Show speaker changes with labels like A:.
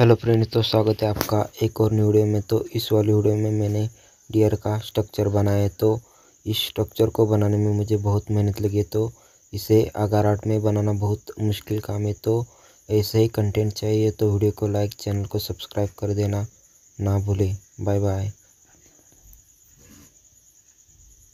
A: hello friends तो स्वागत है आपका एक और न्यू वीडियो में तो इस वाली वीडियो में मैंने डियर का स्ट्रक्चर बनाया है तो इस स्ट्रक्चर को बनाने में मुझे बहुत मेहनत लगी है तो इसे आगार आर्ट में बनाना बहुत मुश्किल काम है तो ऐसे ही कंटेंट चाहिए तो वीडियो को लाइक चैनल को सब्सक्राइब कर देना ना भूलें बाय बाय